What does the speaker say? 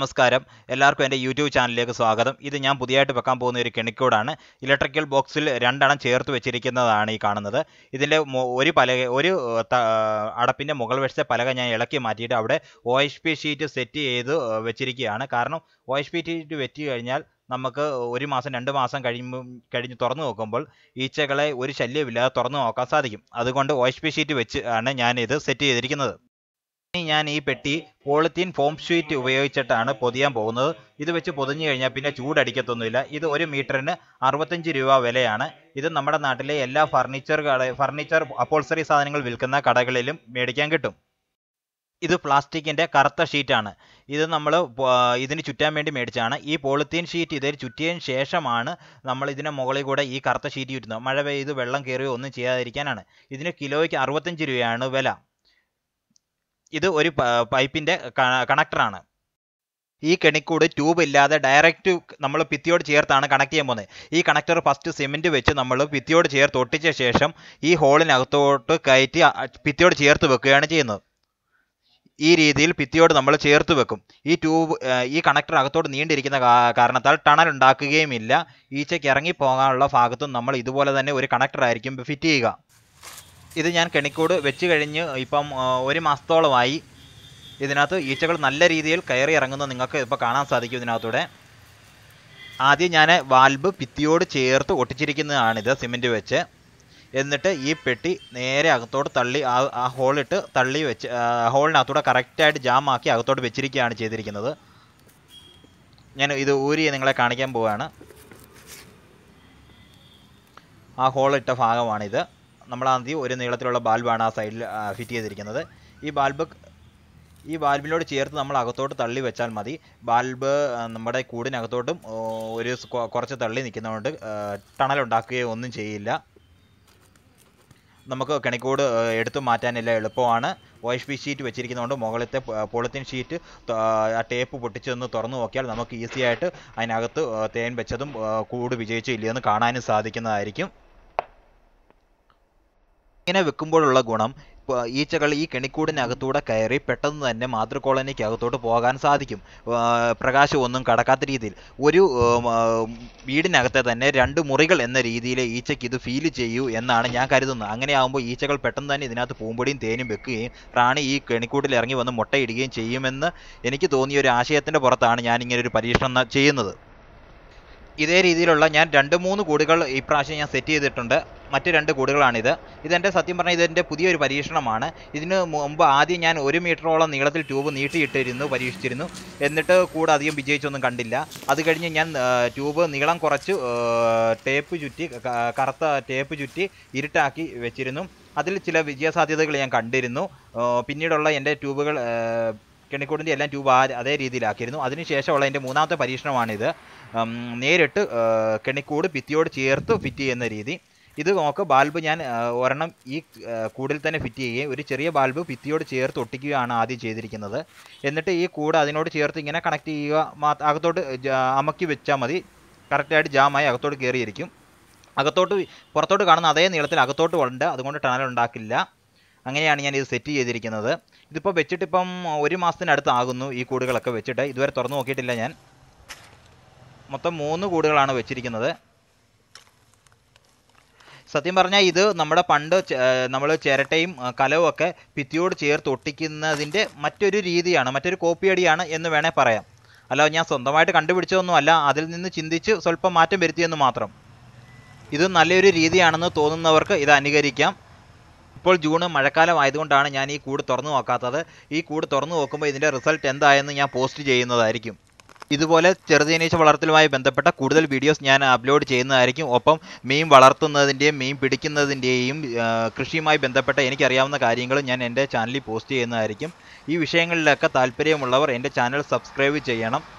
നമസ്കാരം എല്ലാവർക്കും എൻ്റെ യൂട്യൂബ് ചാനലിലേക്ക് സ്വാഗതം ഇത് ഞാൻ പുതിയതായിട്ട് വെക്കാൻ പോകുന്ന ഒരു കെണിക്കോടാണ് ഇലക്ട്രിക്കൽ ബോക്സിൽ രണ്ടെണ്ണം ചേർത്ത് വെച്ചിരിക്കുന്നതാണ് ഈ കാണുന്നത് ഇതിൻ്റെ ഒരു പലക ഒരു അടപ്പിൻ്റെ മുകൾ വെച്ച പലക ഞാൻ ഇളക്കി മാറ്റിയിട്ട് അവിടെ ഒ ഷീറ്റ് സെറ്റ് ചെയ്ത് വെച്ചിരിക്കുകയാണ് കാരണം ഒ എച്ച് ഷീറ്റ് വെച്ച് കഴിഞ്ഞാൽ നമുക്ക് ഒരു മാസം രണ്ട് മാസം കഴിയുമ്പോൾ കഴിഞ്ഞ് തുറന്നു നോക്കുമ്പോൾ ഈച്ചകളെ ഒരു ശല്യമില്ലാതെ തുറന്നു നോക്കാൻ സാധിക്കും അതുകൊണ്ട് ഒ ഷീറ്റ് വെച്ച് ആണ് ഞാനിത് സെറ്റ് ചെയ്തിരിക്കുന്നത് ഞാൻ ഈ പെട്ടി പോളിത്തീൻ ഫോം ഷീറ്റ് ഉപയോഗിച്ചിട്ടാണ് പൊതിയാൻ പോകുന്നത് ഇത് വെച്ച് പൊതിഞ്ഞു കഴിഞ്ഞാൽ പിന്നെ ചൂടടിക്കത്തൊന്നുമില്ല ഇത് ഒരു മീറ്ററിന് അറുപത്തഞ്ച് രൂപ വിലയാണ് ഇത് നമ്മുടെ നാട്ടിലെ എല്ലാ ഫർണിച്ചർ കട ഫർണിച്ചർ അപ്പോൾസറി സാധനങ്ങൾ വിൽക്കുന്ന കടകളിലും മേടിക്കാൻ കിട്ടും ഇത് പ്ലാസ്റ്റിക്കിൻ്റെ കറുത്ത ഷീറ്റാണ് ഇത് നമ്മൾ ഇതിന് ചുറ്റാൻ വേണ്ടി മേടിച്ചാണ് ഈ പോളിത്തീൻ ഷീറ്റ് ഇതിൽ ചുറ്റിയതിന് ശേഷമാണ് നമ്മൾ ഇതിന് മുകളിൽ കൂടെ ഈ കറുത്ത ഷീറ്റ് ചുറ്റുന്നത് മഴ പെയ്ത് വെള്ളം കയറുകയോ ഒന്നും ചെയ്യാതിരിക്കാനാണ് ഇതിന് കിലോയ്ക്ക് അറുപത്തഞ്ച് രൂപയാണ് വില ഇത് ഒരു പൈപ്പിന്റെ കണക്ടറാണ് ഈ കെണിക്കൂട് ട്യൂബ് ഇല്ലാതെ ഡയറക്റ്റ് നമ്മൾ ഭിത്തിയോട് ചേർത്താണ് കണക്ട് ചെയ്യാൻ പോകുന്നത് ഈ കണക്ടർ ഫസ്റ്റ് സിമെൻറ്റ് വെച്ച് നമ്മൾ ഭിത്തിയോട് ചേർത്ത് ഒട്ടിച്ച ശേഷം ഈ ഹോളിനകത്തോട്ട് കയറ്റി ഭിത്തിയോട് ചേർത്ത് വെക്കുകയാണ് ചെയ്യുന്നത് ഈ രീതിയിൽ ഭിത്തിയോട് നമ്മൾ ചേർത്ത് വെക്കും ഈ ട്യൂബ് ഈ കണക്ടർ അകത്തോട്ട് നീണ്ടിരിക്കുന്ന കാരണത്താൽ ടണൽ ഉണ്ടാക്കുകയുമില്ല ഈച്ചയ്ക്ക് ഇറങ്ങി പോകാനുള്ള ഭാഗത്തും നമ്മൾ ഇതുപോലെ തന്നെ ഒരു കണക്ടർ ആയിരിക്കും ഫിറ്റ് ചെയ്യുക ഇത് ഞാൻ കെണിക്കൂട് വെച്ച് കഴിഞ്ഞ് ഇപ്പം ഒരു മാസത്തോളമായി ഇതിനകത്ത് ഈച്ചകൾ നല്ല രീതിയിൽ കയറി ഇറങ്ങുന്നത് നിങ്ങൾക്ക് ഇപ്പോൾ കാണാൻ സാധിക്കും ഇതിനകത്തൂടെ ആദ്യം ഞാൻ വാൽബ് ഭിത്തിയോട് ചേർത്ത് ഒട്ടിച്ചിരിക്കുന്നതാണിത് സിമെൻറ്റ് വെച്ച് എന്നിട്ട് ഈ പെട്ടി നേരെ അകത്തോട്ട് തള്ളി ആ ആ ഹോളിട്ട് തള്ളി വെച്ച് ഹോളിനകത്തൂടെ കറക്റ്റായിട്ട് ജാമാക്കി അകത്തോട്ട് വെച്ചിരിക്കുകയാണ് ചെയ്തിരിക്കുന്നത് ഞാൻ ഇത് ഊരി നിങ്ങളെ കാണിക്കാൻ പോവുകയാണ് ആ ഹോളിട്ട ഭാഗമാണിത് നമ്മൾ ഒരു നീളത്തിലുള്ള ബാൽബാണ് ആ സൈഡിൽ ഫിറ്റ് ചെയ്തിരിക്കുന്നത് ഈ ബാൽബ് ഈ ബാൽബിനോട് ചേർത്ത് നമ്മൾ അകത്തോട്ട് തള്ളി വെച്ചാൽ മതി ബാൽബ് നമ്മുടെ കൂടിനകത്തോട്ടും ഒരു കുറച്ച് തള്ളി നിൽക്കുന്നതുകൊണ്ട് ടണലുണ്ടാക്കുകയോ ഒന്നും ചെയ്യില്ല നമുക്ക് കണിക്കൂട് എടുത്തു മാറ്റാനെല്ലാം എളുപ്പമാണ് ഒ പി ഷീറ്റ് വെച്ചിരിക്കുന്നതുകൊണ്ട് മുകളിലത്തെ പോളിത്തീൻ ഷീറ്റ് ആ ടേപ്പ് പൊട്ടിച്ചൊന്ന് തുറന്നു നോക്കിയാൽ നമുക്ക് ഈസിയായിട്ട് അതിനകത്ത് തേൻ വെച്ചതും കൂട് വിജയിച്ചോ ഇല്ലയെന്ന് കാണാനും സാധിക്കുന്നതായിരിക്കും ഇങ്ങനെ വെക്കുമ്പോഴുള്ള ഗുണം ഈച്ചകൾ ഈ കെണിക്കൂടിനകത്തൂടെ കയറി പെട്ടെന്ന് തന്നെ മാതൃകോളനിക്കകത്തോട്ട് പോകാൻ സാധിക്കും പ്രകാശം ഒന്നും കടക്കാത്ത രീതിയിൽ ഒരു വീടിനകത്തെ തന്നെ രണ്ട് മുറികൾ എന്ന രീതിയിൽ ഈച്ചയ്ക്ക് ഇത് ഫീൽ ചെയ്യൂ എന്നാണ് ഞാൻ കരുതുന്നത് അങ്ങനെയാകുമ്പോൾ ഈച്ചകൾ പെട്ടെന്ന് തന്നെ ഇതിനകത്ത് പൂമ്പൊടിയും തേനും വെക്കുകയും റാണി ഈ കെണിക്കൂട്ടിൽ ഇറങ്ങി വന്ന് മുട്ടയിടുകയും ചെയ്യുമെന്ന് എനിക്ക് തോന്നിയ ഒരു ആശയത്തിൻ്റെ പുറത്താണ് ഞാൻ ഇങ്ങനെ ഒരു പരീക്ഷണം ചെയ്യുന്നത് ഇതേ രീതിയിലുള്ള ഞാൻ രണ്ട് മൂന്ന് കൂടുകൾ ഈ പ്രാവശ്യം ഞാൻ സെറ്റ് ചെയ്തിട്ടുണ്ട് മറ്റ് രണ്ട് കൂടുകളാണിത് ഇതെൻ്റെ സത്യം പറഞ്ഞാൽ ഇതെൻ്റെ പുതിയൊരു പരീക്ഷണമാണ് ഇതിന് മുമ്പ് ആദ്യം ഞാൻ ഒരു മീറ്ററോളം നീളത്തിൽ ട്യൂബ് നീട്ടിയിട്ടിരുന്നു പരീക്ഷിച്ചിരുന്നു എന്നിട്ട് കൂടെ അധികം വിജയിച്ചൊന്നും കണ്ടില്ല അത് കഴിഞ്ഞ് ഞാൻ ട്യൂബ് നീളം കുറച്ച് ടേപ്പ് ചുറ്റി കറുത്ത ടേപ്പ് ചുറ്റി ഇരുട്ടാക്കി വെച്ചിരുന്നു അതിൽ ചില വിജയസാധ്യതകൾ ഞാൻ കണ്ടിരുന്നു പിന്നീടുള്ള എൻ്റെ ട്യൂബുകൾ കെണിക്കൂടിൻ്റെ എല്ലാം ട്യൂബ് ആ അതേ രീതിയിലാക്കിയിരുന്നു അതിനുശേഷമുള്ള എൻ്റെ മൂന്നാമത്തെ പരീക്ഷണമാണിത് നേരിട്ട് കെണിക്കൂട് ഭിത്തിയോട് ചേർത്ത് ഫിറ്റ് ചെയ്യുന്ന രീതി ഇത് നോക്ക് ബാൾബ് ഞാൻ ഒരെണ്ണം ഈ കൂടിൽ തന്നെ ഫിറ്റ് ചെയ്യുകയും ഒരു ചെറിയ ബാൾബ് ഭിത്തിയോട് ചേർത്ത് ഒട്ടിക്കുകയാണ് ആദ്യം ചെയ്തിരിക്കുന്നത് എന്നിട്ട് ഈ കൂട് അതിനോട് ചേർത്ത് ഇങ്ങനെ കണക്ട് ചെയ്യുക അകത്തോട്ട് അമക്കി വെച്ചാൽ മതി കറക്റ്റായിട്ട് ജാമായി അകത്തോട്ട് കയറിയിരിക്കും അകത്തോട്ട് പുറത്തോട്ട് കാണുന്ന അതേ നീളത്തിൽ അകത്തോട്ട് വളണ്ട് അതുകൊണ്ട് ടണൽ ഉണ്ടാക്കില്ല അങ്ങനെയാണ് ഞാൻ ഇത് സെറ്റ് ചെയ്തിരിക്കുന്നത് ഇതിപ്പോൾ വെച്ചിട്ടിപ്പം ഒരു മാസത്തിനടുത്താകുന്നു ഈ കൂടുകളൊക്കെ വെച്ചിട്ട് ഇതുവരെ തുറന്നു നോക്കിയിട്ടില്ല ഞാൻ മൊത്തം മൂന്ന് കൂടുകളാണ് വെച്ചിരിക്കുന്നത് സത്യം പറഞ്ഞാൽ ഇത് നമ്മുടെ പണ്ട് നമ്മൾ ചിരട്ടയും കലവും ഒക്കെ ഭിത്തിയോട് ചേർത്ത് ഒട്ടിക്കുന്നതിൻ്റെ മറ്റൊരു രീതിയാണ് മറ്റൊരു കോപ്പിയടിയാണ് എന്ന് വേണേൽ പറയാം അല്ല ഞാൻ സ്വന്തമായിട്ട് കണ്ടുപിടിച്ചതൊന്നുമല്ല അതിൽ നിന്ന് ചിന്തിച്ച് സ്വല്പം മാറ്റം വരുത്തിയെന്ന് മാത്രം ഇത് നല്ലൊരു രീതിയാണെന്ന് തോന്നുന്നവർക്ക് ഇത് അനുകരിക്കാം ഇപ്പോൾ ജൂൺ മഴക്കാലം ആയതുകൊണ്ടാണ് ഞാൻ ഈ കൂട് തുറന്നു നോക്കാത്തത് ഈ കൂട് തുറന്നു നോക്കുമ്പോൾ ഇതിൻ്റെ റിസൾട്ട് എന്തായെന്ന് ഞാൻ പോസ്റ്റ് ചെയ്യുന്നതായിരിക്കും ഇതുപോലെ ചെറുതീനീശ വളർത്തലുമായി ബന്ധപ്പെട്ട കൂടുതൽ വീഡിയോസ് ഞാൻ അപ്ലോഡ് ചെയ്യുന്നതായിരിക്കും ഒപ്പം മീൻ വളർത്തുന്നതിൻ്റെയും മീൻ പിടിക്കുന്നതിൻ്റെയും കൃഷിയുമായി ബന്ധപ്പെട്ട എനിക്കറിയാവുന്ന കാര്യങ്ങളും ഞാൻ എൻ്റെ ചാനലിൽ പോസ്റ്റ് ചെയ്യുന്നതായിരിക്കും ഈ വിഷയങ്ങളിലൊക്കെ താല്പര്യമുള്ളവർ എൻ്റെ ചാനൽ സബ്സ്ക്രൈബ് ചെയ്യണം